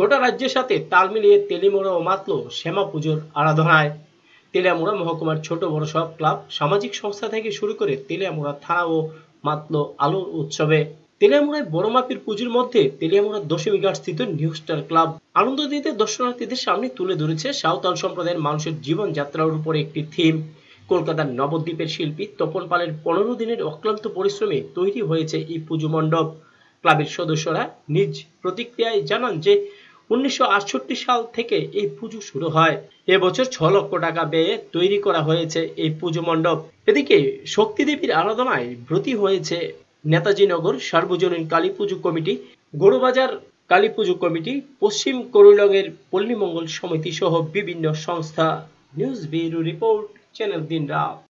গোটা রাজ্যের সাথে তাল মিলিয়ে ও মাতল শ্যামা পুজোর আরাধনায় তেলিয়ামোড়া মহকুমার ছোট বড় সব ক্লাব সামাজিক সংস্থা থেকে শুরু করে তেলিয়ামোড়া ও মাতল আলোর উৎসবে তেলিয়ামোড়ায় বড় মাপের পুজোর মধ্যে তেলিয়ামোড়া দশমী ঘাট স্থিত নিউ স্টার ক্লাব আনন্দ দিতে দর্শনার্থীদের সামনে তুলে ধরেছে সাঁওতাল সম্প্রদায়ের মানুষের জীবনযাত্রার উপরে একটি থিম কলকাতার নবদ্বীপের শিল্পী তপন পালের পনেরো দিনের অক্লান্ত পরিশ্রমে তৈরি হয়েছে এই পুজো মণ্ডপ ক্লাবের সদস্যরা নিজ প্রতিক্রিয়ায় জানান যে উনিশশো সাল থেকে এই পুজো শুরু হয় এবছর ছ লক্ষ টাকা ব্যয়ে তৈরি করা হয়েছে এই পুজো মণ্ডপ এদিকে শক্তি দেবীর আরাধনায় ব্রতী হয়েছে নেতাজি নগর সার্বজনীন কালী পুজো কমিটি গরুবাজার কালী পুজো কমিটি পশ্চিম করুণগের পল্লীমঙ্গল সমিতি সহ বিভিন্ন সংস্থা নিউজ ব্যুরো রিপোর্ট চ্যানেল দিন রাত